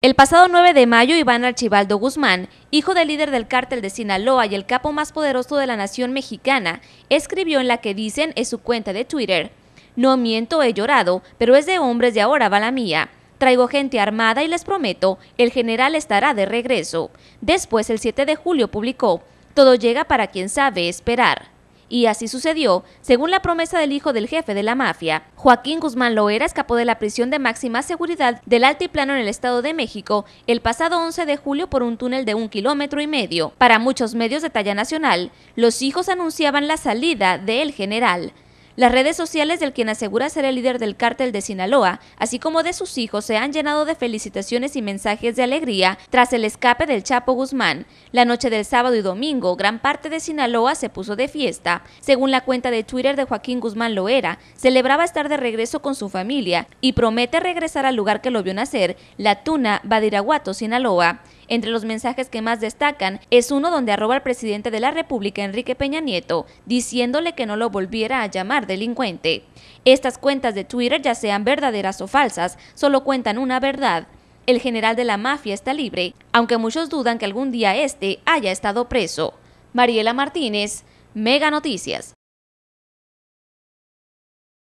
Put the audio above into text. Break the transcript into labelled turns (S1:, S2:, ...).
S1: El pasado 9 de mayo, Iván Archibaldo Guzmán, hijo del líder del cártel de Sinaloa y el capo más poderoso de la nación mexicana, escribió en la que dicen es su cuenta de Twitter. No miento, he llorado, pero es de hombres y ahora va la mía. Traigo gente armada y les prometo, el general estará de regreso. Después, el 7 de julio, publicó, Todo llega para quien sabe esperar. Y así sucedió. Según la promesa del hijo del jefe de la mafia, Joaquín Guzmán Loera escapó de la prisión de máxima seguridad del Altiplano en el Estado de México el pasado 11 de julio por un túnel de un kilómetro y medio. Para muchos medios de talla nacional, los hijos anunciaban la salida del general. Las redes sociales del quien asegura ser el líder del cártel de Sinaloa, así como de sus hijos, se han llenado de felicitaciones y mensajes de alegría tras el escape del Chapo Guzmán. La noche del sábado y domingo, gran parte de Sinaloa se puso de fiesta. Según la cuenta de Twitter de Joaquín Guzmán Loera, celebraba estar de regreso con su familia y promete regresar al lugar que lo vio nacer, la Tuna, Badiraguato, Sinaloa. Entre los mensajes que más destacan es uno donde arroba al presidente de la República, Enrique Peña Nieto, diciéndole que no lo volviera a llamar delincuente. Estas cuentas de Twitter, ya sean verdaderas o falsas, solo cuentan una verdad. El general de la mafia está libre, aunque muchos dudan que algún día este haya estado preso. Mariela Martínez, Mega Noticias.